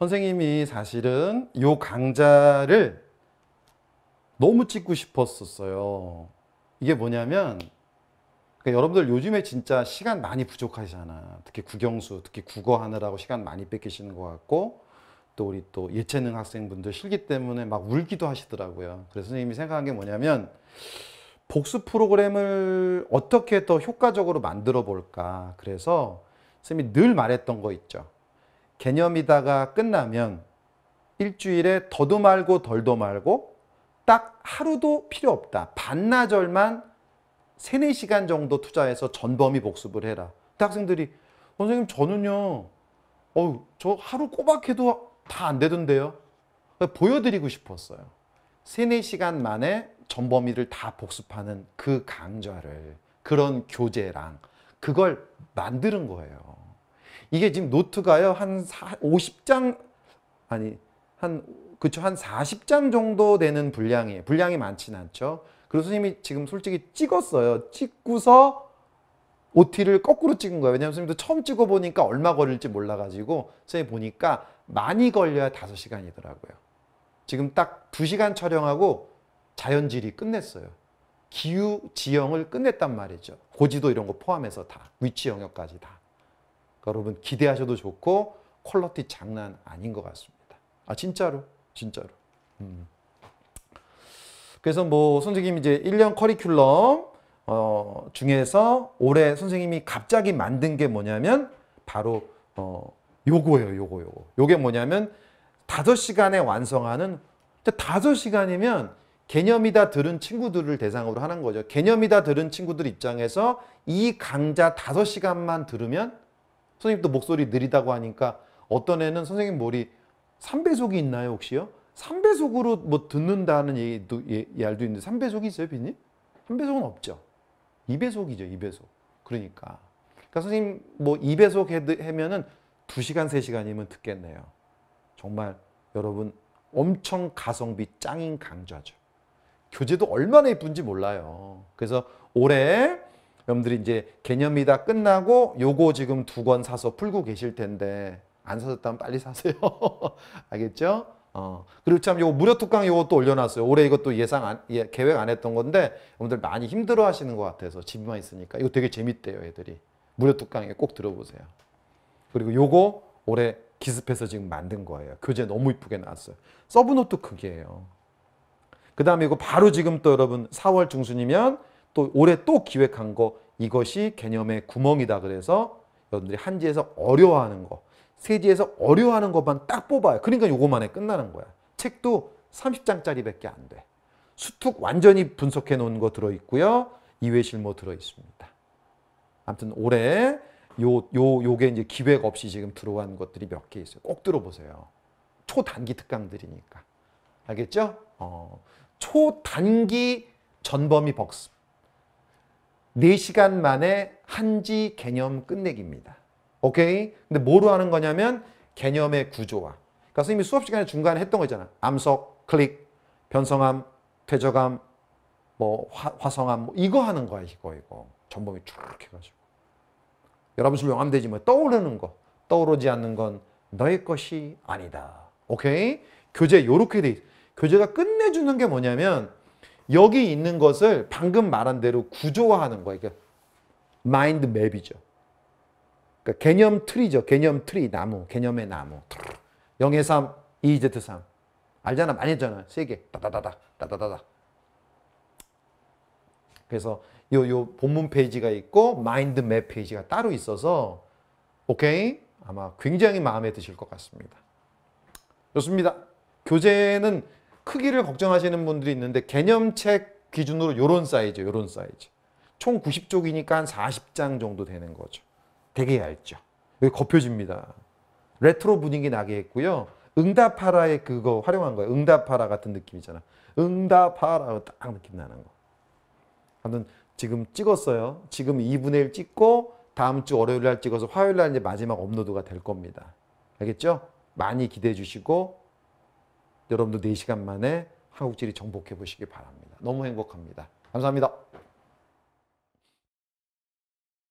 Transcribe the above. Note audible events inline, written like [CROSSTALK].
선생님이 사실은 이 강좌를 너무 찍고 싶었었어요. 이게 뭐냐면 그러니까 여러분들 요즘에 진짜 시간 많이 부족하잖아. 특히 국영수, 특히 국어 하느라고 시간 많이 뺏기시는 것 같고 또 우리 또 예체능 학생분들 실기 때문에 막 울기도 하시더라고요. 그래서 선생님이 생각한 게 뭐냐면 복수 프로그램을 어떻게 더 효과적으로 만들어 볼까. 그래서 선생님이 늘 말했던 거 있죠. 개념이다가 끝나면 일주일에 더도 말고 덜도 말고 딱 하루도 필요 없다. 반나절만 3, 4시간 정도 투자해서 전범위 복습을 해라. 학생들이 선생님 저는요. 어우 저 하루 꼬박해도 다 안 되던데요. 보여드리고 싶었어요. 3, 4시간 만에 전범위를 다 복습하는 그 강좌를 그런 교재랑 그걸 만드는 거예요. 이게 지금 노트가요. 한 50장 아니 한 그쵸 한 40장 정도 되는 분량이에요. 분량이 많진 않죠. 그리고 생님이 지금 솔직히 찍었어요. 찍고서 OT를 거꾸로 찍은 거예요. 왜냐하면 선생님도 처음 찍어보니까 얼마 걸릴지 몰라가지고 선생님 보니까 많이 걸려야 5시간이더라고요. 지금 딱 2시간 촬영하고 자연질이 끝냈어요. 기후 지형을 끝냈단 말이죠. 고지도 이런 거 포함해서 다. 위치 영역까지 다. 그러니까 여러분 기대하셔도 좋고 퀄러티 장난 아닌 것 같습니다. 아 진짜로 진짜로. 음. 그래서 뭐선생님 이제 1년 커리큘럼 어, 중에서 올해 선생님이 갑자기 만든 게 뭐냐면 바로 어, 요거예요. 요거 요거. 요게 뭐냐면 5시간에 완성하는 5시간이면 개념이다 들은 친구들을 대상으로 하는 거죠. 개념이다 들은 친구들 입장에서 이 강좌 5시간만 들으면 선생님 도 목소리 느리다고 하니까 어떤 애는 선생님 머리 3배속이 있나요 혹시요? 3배속으로 뭐 듣는다는 얘기도 예, 알도 있는데 3배속이 있어요 비님? 3배속은 없죠. 2배속이죠 2배속. 그러니까. 그러니까 선생님 뭐 2배속 하면은 2시간 3시간이면 듣겠네요. 정말 여러분 엄청 가성비 짱인 강좌죠. 교재도 얼마나 예쁜지 몰라요. 그래서 올해 여러분들이 이제 개념이 다 끝나고 요거 지금 두 권 사서 풀고 계실 텐데 안 사셨다면 빨리 사세요. [LAUGHS] 알겠죠? 어. 그리고 참요 무료 특강 요것도 올려놨어요. 올해 이것도 예상 안, 예, 계획 안 했던 건데 여러분들 많이 힘들어 하시는 것 같아서 집에만 있으니까 이거 되게 재밌대요 애들이. 무료 특강에 꼭 들어보세요. 그리고 요거 올해 기습해서 지금 만든 거예요. 교재 너무 이쁘게 나왔어요. 서브노트 크기예요. 그 다음에 이거 바로 지금 또 여러분 4월 중순이면 또 올해 또 기획한 거 이것이 개념의 구멍이다 그래서 여러분들이 한지에서 어려워하는 거 세지에서 어려워하는 것만 딱 뽑아요. 그러니까 요것만에 끝나는 거야. 책도 30장짜리밖에 안 돼. 수특 완전히 분석해 놓은 거 들어있고요. 이외실모 들어있습니다. 아무튼 올해 요, 요, 요게 이제 기획 없이 지금 들어간 것들이 몇 개 있어요. 꼭 들어보세요. 초단기 특강들이니까. 알겠죠? 어, 초단기 전범위 복습. 4시간 만에 한지 개념 끝내기입니다. 오케이? 근데 뭐로 하는 거냐면 개념의 구조화. 그러니까 선생님이 수업 시간에 중간에 했던 거잖아. 암석, 클릭, 변성함, 퇴적함, 뭐 화, 성함 뭐 이거 하는 거야 이거 이거. 전범이 쭉 해가지고. 여러분 술명하면 되지 뭐 떠오르는 거. 떠오르지 않는 건 너의 것이 아니다. 오케이? 교재 요렇게 돼 있어. 교재가 끝내주는 게 뭐냐면 여기 있는 것을 방금 말한 대로 구조화하는 거예요. 그러니까 마인드 맵이죠. 그러니까 개념 트리죠. 개념 트리, 나무. 개념의 나무. 0의 3, 2Z 3. 알잖아. 많이 했잖아. 세 개. 따다다다. 따다다다. 그래서 요, 요 본문 페이지가 있고 마인드 맵 페이지가 따로 있어서 오케이? 아마 굉장히 마음에 드실 것 같습니다. 좋습니다. 교재는 크기를 걱정하시는 분들이 있는데 개념책 기준으로 요런 사이즈, 요런 사이즈. 총 90쪽이니까 한 40장 정도 되는 거죠. 되게 얇죠. 여기 겉표집니다 레트로 분위기 나게 했고요. 응답하라의 그거 활용한 거예요. 응답하라 같은 느낌이잖아. 응답하라 딱 느낌 나는 거. 아무튼 지금 찍었어요. 지금 2분의 1 찍고 다음 주 월요일 날 찍어서 화요일 날 이제 마지막 업로드가 될 겁니다. 알겠죠? 많이 기대해 주시고 여러분도 4시간 만에 한국지리 정복해 보시기 바랍니다. 너무 행복합니다. 감사합니다.